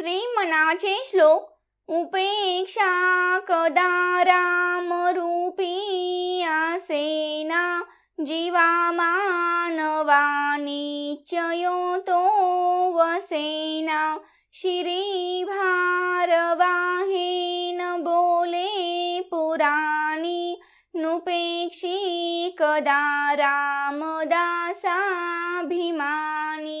श्रीमनाचे श्लोक उपेक्षा कदा रूपी आसेना जीवा तो वसेना शिरीभारवाहेन बोले पुराणी नुपेक्षी कदा रामदासाभिमानी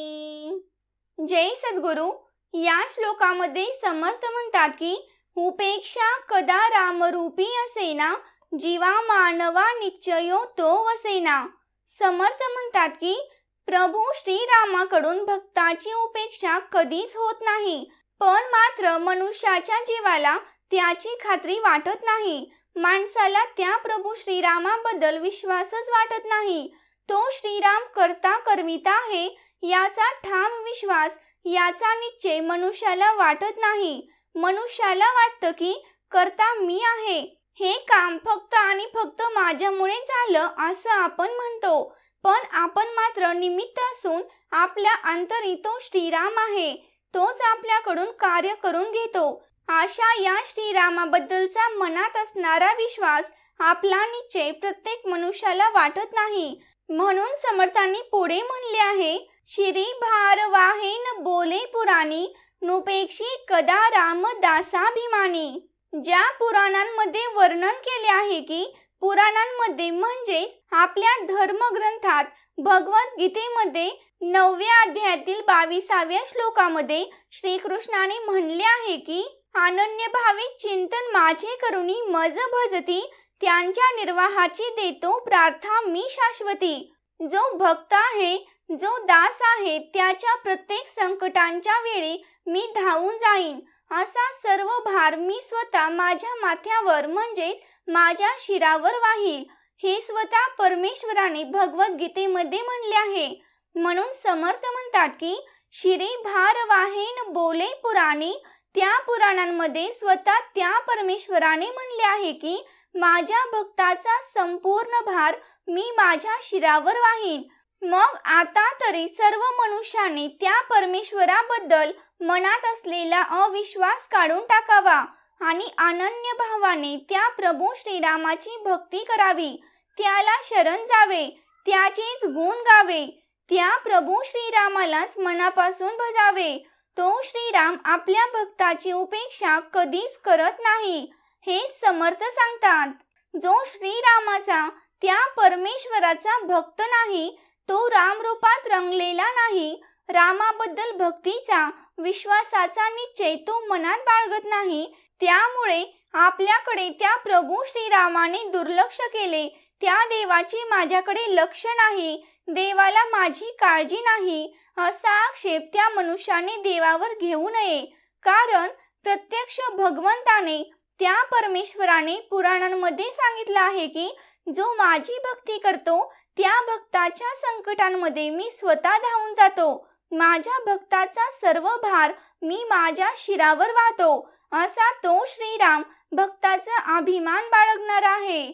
जय सद्गुरु या श्लोकामध्ये समर्थ म्हणतात की उपेक्षा कदा रामरूपी असेना जीवा मानवा निश्चयो तो वसेना समर्थ म्हणतात की प्रभू श्रीरामाकडून भक्ताची उपेक्षा कधीच होत नाही पण मात्र मनुष्याच्या जीवाला त्याची खात्री वाटत नाही माणसाला त्या प्रभू श्रीरामाबद्दल विश्वासच वाटत नाही तो श्रीराम करता कर्मिता आहे याचा ठाम विश्वास याचा निश्चय मनुष्याला वाटत नाही मनुष्याला वाटतं की करता मी आहे हे काम फक्त आणि फक्त माझ्यामुळे झालं असं आपण म्हणतो पण आपण मात्र निमित्त असून आपल्या अंतरी तो श्रीराम आहे तोच आपल्याकडून कार्य करून घेतो अशा या श्रीरामाबद्दलचा मनात असणारा विश्वास आपला निश्चय प्रत्येक मनुष्याला वाटत नाही म्हणून समर्थांनी पुढे म्हणले आहे श्री भारवाहेन बोले पुराणी नुपेक्षी कदा रामदासाभिमानी ज्या पुराणांमध्ये वर्णन केले आहे की पुराणांमध्ये म्हणजे आपल्या धर्मग्रंथात भगवत गीतेमध्ये नवव्या अध्यायातील बावीसाव्या श्लोकामध्ये श्रीकृष्णाने म्हणले आहे की अनन्य भावी चिंतन माझे करुणी मज भजती त्यांच्या निर्वाहाची देतो प्रार्था मी शाश्वती जो भक्त आहे जो दास आहे त्याच्या प्रत्येक संकटांच्या वेळी मी धावून जाईन असा सर्व भार मी स्वतः माझ्या माथ्यावर म्हणजेच माझ्या शिरावर वाहील हे स्वतः परमेश्वराने भगवद्गीतेमध्ये म्हणले आहे म्हणून समर्थ म्हणतात की शिरी भार वाहेन बोले पुराणे त्या पुराणांमध्ये स्वतः त्या परमेश्वराने म्हणले आहे की माझ्या भक्ताचा संपूर्ण भार मी माझ्या शिरावर वाहीन मग आता तरी सर्व मनुष्याने त्या परमेश्वराबद्दल मनात असलेला अविश्वास काढून टाकावा आणि अनन्य भावाने त्या प्रभू श्रीरामाची भक्ती करावी त्याला शरण जावे त्याचेच गुण गावे त्या प्रभू श्रीरामालाच मनापासून भजावे तो श्रीराम आपल्या भक्ताची उपेक्षा कधीच करत नाही हे समर्थ सांगतात जो श्रीरामाचा त्या परमेश्वराचा भक्त नाही तो रामरूपात रंगलेला नाही रामाबद्दल भक्तीचा विश्वासाचा निश्चय तो मनात बाळगत नाही त्यामुळे आपल्याकडे त्या प्रभू श्रीरामाने दुर्लक्ष केले त्या देवाची माझ्याकडे लक्ष नाही देवाला माझी काळजी नाही असा आक्षेप त्या मनुष्याने देवावर घेऊ नये कारण प्रत्यक्ष भगवंताने त्या परमेश्वराने पुराणांमध्ये सांगितलं आहे की जो माझी भक्ती करतो त्या भक्ताच्या संकटांमध्ये मी स्वतः धावून जातो माझ्या भक्ताचा सर्व भार मी माझ्या शिरावर वाहतो असा तो श्रीराम भक्ताचा अभिमान बाळगणार आहे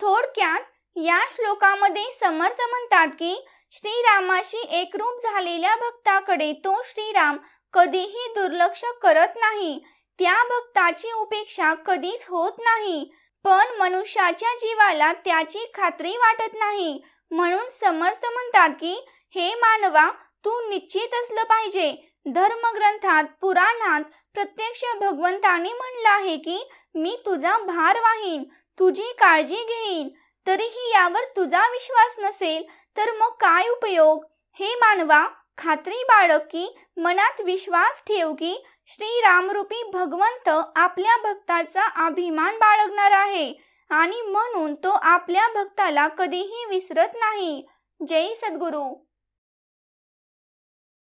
थोडक्यात या श्लोकामध्ये समर्थ म्हणतात की श्रीरामाशी एकरूप झालेल्या भक्ताकडे तो श्रीराम कधीही दुर्लक्ष करत नाही त्या भक्ताची उपेक्षा कधीच होत नाही पण मनुष्याच्या जीवाला त्याची खात्री वाटत नाही म्हणून समर्थ म्हणतात की हे मानवा तू निश्चित असलं पाहिजे धर्मग्रंथात पुराणात प्रत्यक्ष भगवंताने म्हणलं आहे की मी तुझा भार वाहीन तुझी काळजी घेईन तरीही यावर तुझा विश्वास नसेल तर मग काय उपयोग हे मानवा खात्री बाळग की मनात विश्वास ठेव की श्री रामरूपी भगवंत आपल्या भक्ताचा अभिमान बाळगणार आहे आणि म्हणून तो आपल्या भक्ताला कधीही विसरत नाही जय सद्गुरू